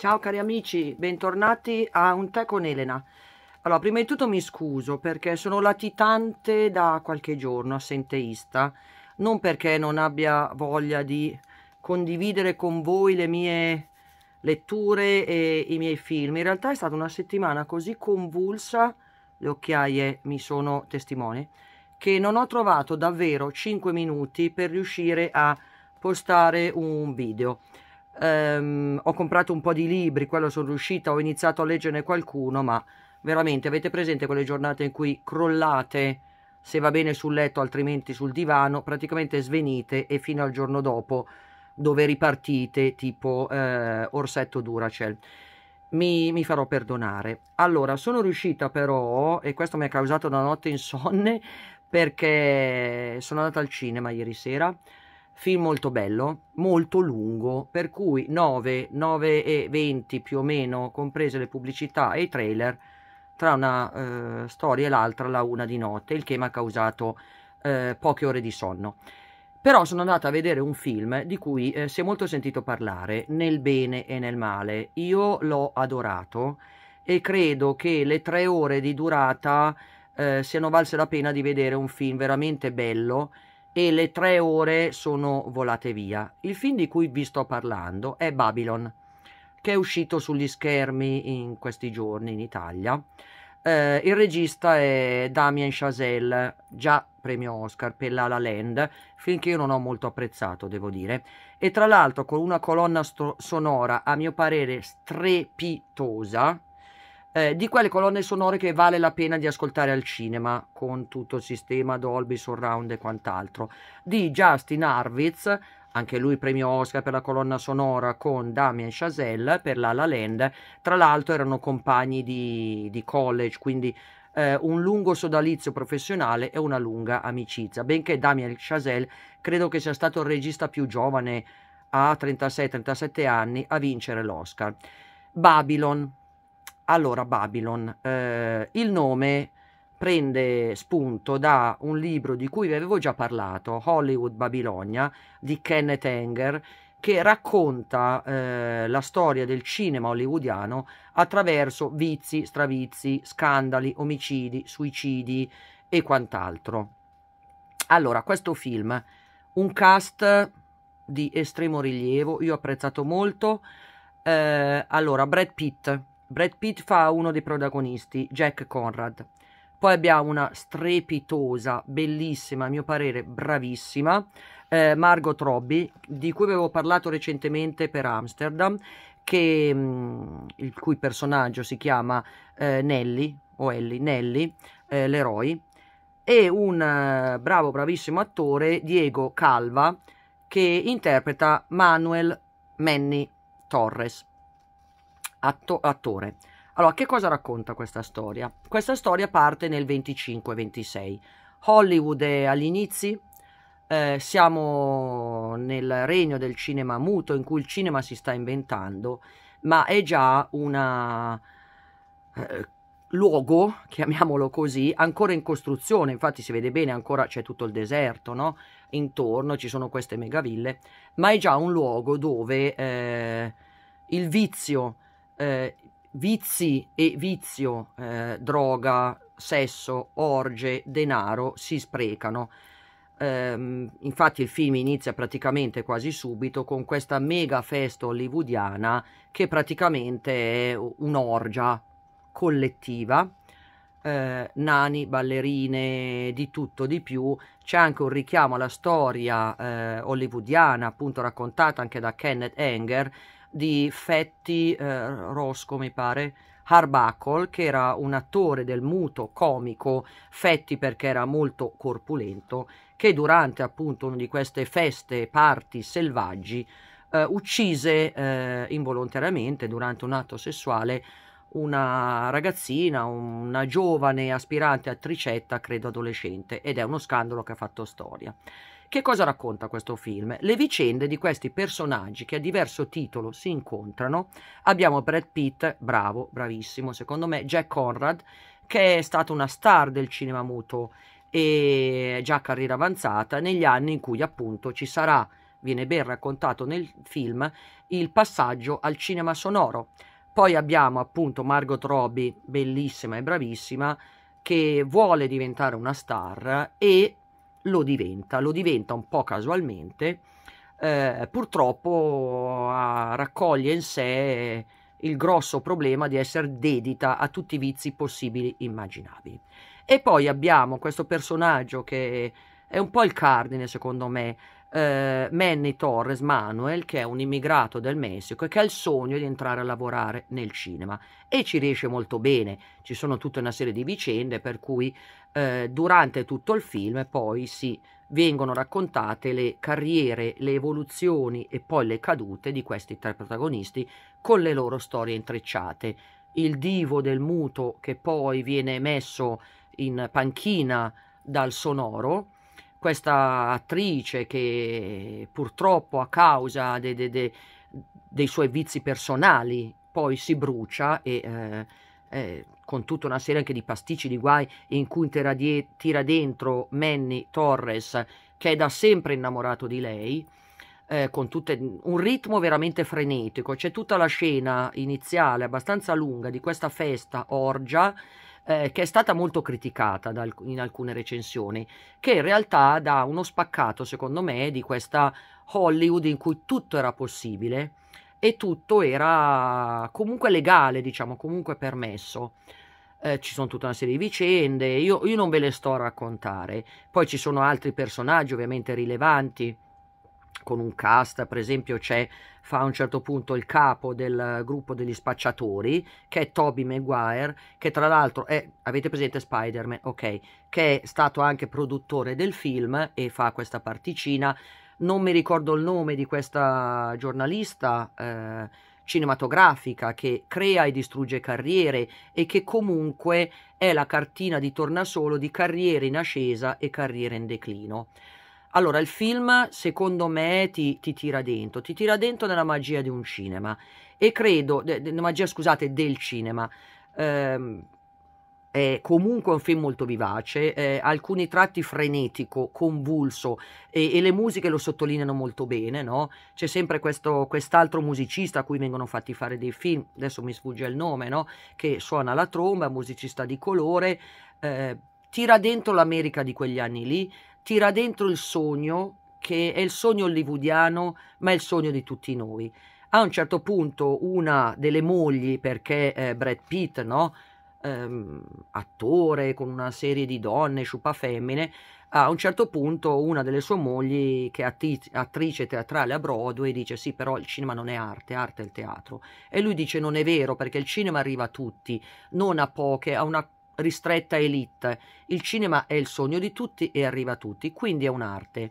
Ciao cari amici, bentornati a Un tè con Elena. Allora, prima di tutto mi scuso perché sono latitante da qualche giorno, assenteista, non perché non abbia voglia di condividere con voi le mie letture e i miei film. In realtà è stata una settimana così convulsa, le occhiaie mi sono testimone, che non ho trovato davvero 5 minuti per riuscire a postare un video. Um, ho comprato un po' di libri, quello sono riuscita, ho iniziato a leggerne qualcuno, ma veramente avete presente quelle giornate in cui crollate, se va bene sul letto, altrimenti sul divano, praticamente svenite e fino al giorno dopo dove ripartite tipo eh, orsetto Duracell. Mi, mi farò perdonare. Allora, sono riuscita però, e questo mi ha causato una notte insonne, perché sono andata al cinema ieri sera, film molto bello, molto lungo, per cui 9, 9 e 20 più o meno, comprese le pubblicità e i trailer, tra una eh, storia e l'altra la una di notte, il che mi ha causato eh, poche ore di sonno. Però sono andata a vedere un film di cui eh, si è molto sentito parlare, nel bene e nel male. Io l'ho adorato e credo che le tre ore di durata eh, siano valse la pena di vedere un film veramente bello, e le tre ore sono volate via. Il film di cui vi sto parlando è Babylon, che è uscito sugli schermi in questi giorni in Italia. Eh, il regista è Damien Chazelle, già premio Oscar per La La Land, film che io non ho molto apprezzato, devo dire, e tra l'altro con una colonna sonora a mio parere strepitosa, eh, di quelle colonne sonore che vale la pena di ascoltare al cinema con tutto il sistema Dolby Surround e quant'altro di Justin Harvitz anche lui premio Oscar per la colonna sonora con Damien Chazelle per La La Land tra l'altro erano compagni di, di college quindi eh, un lungo sodalizio professionale e una lunga amicizia benché Damien Chazelle credo che sia stato il regista più giovane a 36-37 anni a vincere l'Oscar Babylon allora, Babylon, eh, il nome prende spunto da un libro di cui vi avevo già parlato, Hollywood Babilonia, di Kenneth Enger, che racconta eh, la storia del cinema hollywoodiano attraverso vizi, stravizi, scandali, omicidi, suicidi e quant'altro. Allora, questo film, un cast di estremo rilievo, io ho apprezzato molto. Eh, allora, Brad Pitt, Brad Pitt fa uno dei protagonisti, Jack Conrad. Poi abbiamo una strepitosa, bellissima, a mio parere bravissima, eh, Margot Robbie, di cui avevo parlato recentemente per Amsterdam, che, mh, mm, il cui personaggio si chiama eh, Nelly, o Ellie, Nelly, eh, l'eroi, e un eh, bravo, bravissimo attore, Diego Calva, che interpreta Manuel Manny Torres atto- attore. Allora, che cosa racconta questa storia? Questa storia parte nel 25-26. Hollywood è agli inizi, eh, siamo nel regno del cinema muto in cui il cinema si sta inventando, ma è già un eh, luogo, chiamiamolo così, ancora in costruzione, infatti si vede bene, ancora c'è tutto il deserto, no? Intorno ci sono queste megaville, ma è già un luogo dove eh, il vizio, eh, vizi e vizio, eh, droga, sesso, orge, denaro si sprecano. Ehm, infatti il film inizia praticamente quasi subito con questa mega festa hollywoodiana che praticamente è un'orgia collettiva. Eh, nani, ballerine, di tutto, di più. C'è anche un richiamo alla storia eh, hollywoodiana, appunto raccontata anche da Kenneth Enger, di Fetti eh, Rosco, mi pare, Harbuckle, che era un attore del muto comico, Fetti perché era molto corpulento, che durante appunto una di queste feste, parti selvaggi, eh, uccise eh, involontariamente durante un atto sessuale una ragazzina, una giovane aspirante attricetta, credo adolescente, ed è uno scandalo che ha fatto storia. Che cosa racconta questo film? Le vicende di questi personaggi che a diverso titolo si incontrano. Abbiamo Brad Pitt, bravo, bravissimo, secondo me, Jack Conrad, che è stato una star del cinema muto e già carriera avanzata negli anni in cui appunto ci sarà, viene ben raccontato nel film, il passaggio al cinema sonoro. Poi abbiamo appunto Margot Robbie, bellissima e bravissima, che vuole diventare una star e lo diventa, lo diventa un po' casualmente, eh, purtroppo ah, raccoglie in sé il grosso problema di essere dedita a tutti i vizi possibili e immaginabili. E poi abbiamo questo personaggio che è un po' il cardine, secondo me, eh, Manny Torres Manuel, che è un immigrato del Messico e che ha il sogno di entrare a lavorare nel cinema e ci riesce molto bene. Ci sono tutta una serie di vicende per cui eh, durante tutto il film poi si vengono raccontate le carriere, le evoluzioni e poi le cadute di questi tre protagonisti con le loro storie intrecciate. Il divo del muto che poi viene messo in panchina dal sonoro, questa attrice che purtroppo a causa de, de, de, dei suoi vizi personali poi si brucia e eh, eh, con tutta una serie anche di pasticci di guai in cui tira, die, tira dentro Manny Torres che è da sempre innamorato di lei eh, con tutte, un ritmo veramente frenetico c'è tutta la scena iniziale abbastanza lunga di questa festa orgia eh, che è stata molto criticata dal, in alcune recensioni, che in realtà dà uno spaccato, secondo me, di questa Hollywood in cui tutto era possibile e tutto era comunque legale, diciamo, comunque permesso. Eh, ci sono tutta una serie di vicende, io, io non ve le sto a raccontare. Poi ci sono altri personaggi ovviamente rilevanti con un cast, per esempio c'è, fa a un certo punto il capo del gruppo degli spacciatori, che è Toby Maguire, che tra l'altro è, avete presente Spider-Man, ok, che è stato anche produttore del film e fa questa particina, non mi ricordo il nome di questa giornalista, eh, cinematografica che crea e distrugge carriere e che comunque è la cartina di tornasolo di carriere in ascesa e carriere in declino. Allora, il film secondo me ti, ti, tira dentro, ti tira dentro nella magia di un cinema e credo, nella magia scusate, del cinema. Ehm, è comunque un film molto vivace, eh, alcuni tratti frenetico, convulso e, e, le musiche lo sottolineano molto bene, no? C'è sempre questo, quest'altro musicista a cui vengono fatti fare dei film, adesso mi sfugge il nome, no? Che suona la tromba, musicista di colore, eh, tira dentro l'America di quegli anni lì tira dentro il sogno, che è il sogno hollywoodiano, ma è il sogno di tutti noi. A un certo punto una delle mogli, perché eh, Brad Pitt, no? Ehm, attore con una serie di donne, sciupa femmine, a un certo punto una delle sue mogli, che è attrice teatrale a Broadway, dice sì, però il cinema non è arte, arte è il teatro. E lui dice non è vero perché il cinema arriva a tutti, non a poche, a una ristretta elite. Il cinema è il sogno di tutti e arriva a tutti, quindi è un'arte.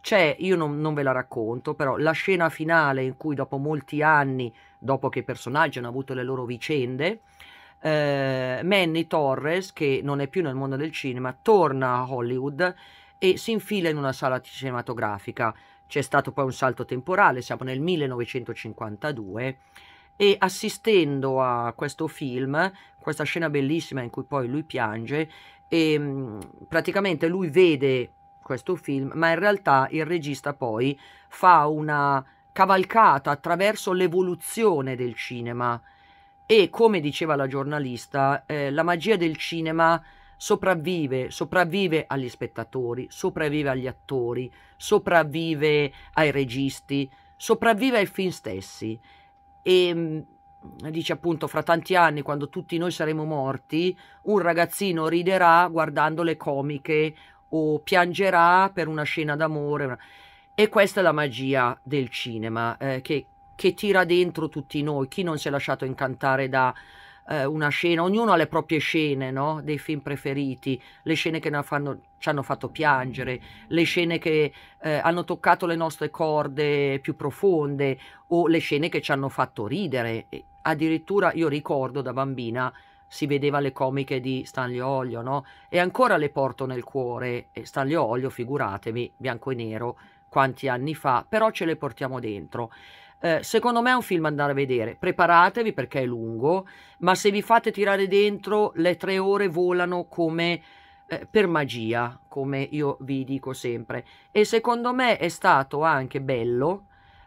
C'è, io non, non, ve la racconto, però la scena finale in cui dopo molti anni, dopo che i personaggi hanno avuto le loro vicende, eh, Manny Torres, che non è più nel mondo del cinema, torna a Hollywood e si infila in una sala cinematografica. C'è stato poi un salto temporale, siamo nel 1952 e assistendo a questo film, questa scena bellissima in cui poi lui piange, e, ehm, praticamente lui vede questo film, ma in realtà il regista poi fa una cavalcata attraverso l'evoluzione del cinema e come diceva la giornalista, eh, la magia del cinema sopravvive, sopravvive agli spettatori, sopravvive agli attori, sopravvive ai registi, sopravvive ai film stessi e ehm, dice appunto fra tanti anni quando tutti noi saremo morti un ragazzino riderà guardando le comiche o piangerà per una scena d'amore e questa è la magia del cinema eh, che, che tira dentro tutti noi chi non si è lasciato incantare da eh, una scena, ognuno ha le proprie scene no? dei film preferiti, le scene che fanno, ci hanno fatto piangere, le scene che eh, hanno toccato le nostre corde più profonde o le scene che ci hanno fatto ridere. Addirittura io ricordo da bambina si vedeva le comiche di Stanlio Olio, no? E ancora le porto nel cuore. Stanlio Olio, figuratevi, bianco e nero, quanti anni fa, però ce le portiamo dentro. Eh, secondo me è un film da andare a vedere, preparatevi perché è lungo, ma se vi fate tirare dentro le tre ore volano come eh, per magia, come io vi dico sempre. E secondo me è stato anche bello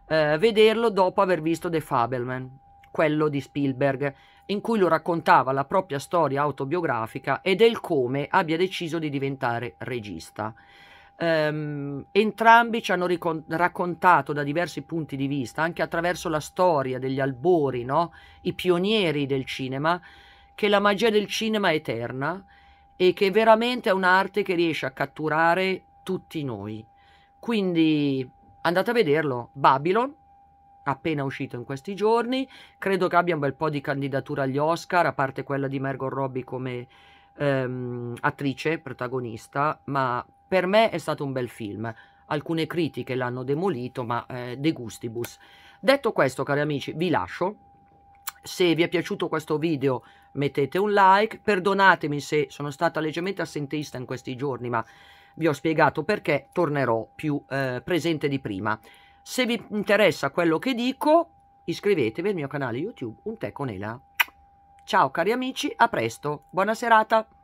eh, vederlo dopo aver visto The Fableman, quello di Spielberg, in cui lo raccontava la propria storia autobiografica e del come abbia deciso di diventare regista. Um, entrambi ci hanno ricon- raccontato da diversi punti di vista, anche attraverso la storia degli albori, no? i pionieri del cinema, che la magia del cinema è eterna e che veramente è un'arte che riesce a catturare tutti noi. Quindi andate a vederlo, Babylon, appena uscito in questi giorni, credo che abbia un bel po' di candidatura agli Oscar, a parte quella di Margot Robbie come ehm, attrice protagonista, ma per me è stato un bel film. Alcune critiche l'hanno demolito, ma eh, de gustibus. Detto questo, cari amici, vi lascio. Se vi è piaciuto questo video mettete un like, perdonatemi se sono stata leggermente assenteista in questi giorni, ma vi ho spiegato perché tornerò più eh, presente di prima. Se vi interessa quello che dico, iscrivetevi al mio canale YouTube Un Tè con Ela. Ciao cari amici, a presto, buona serata!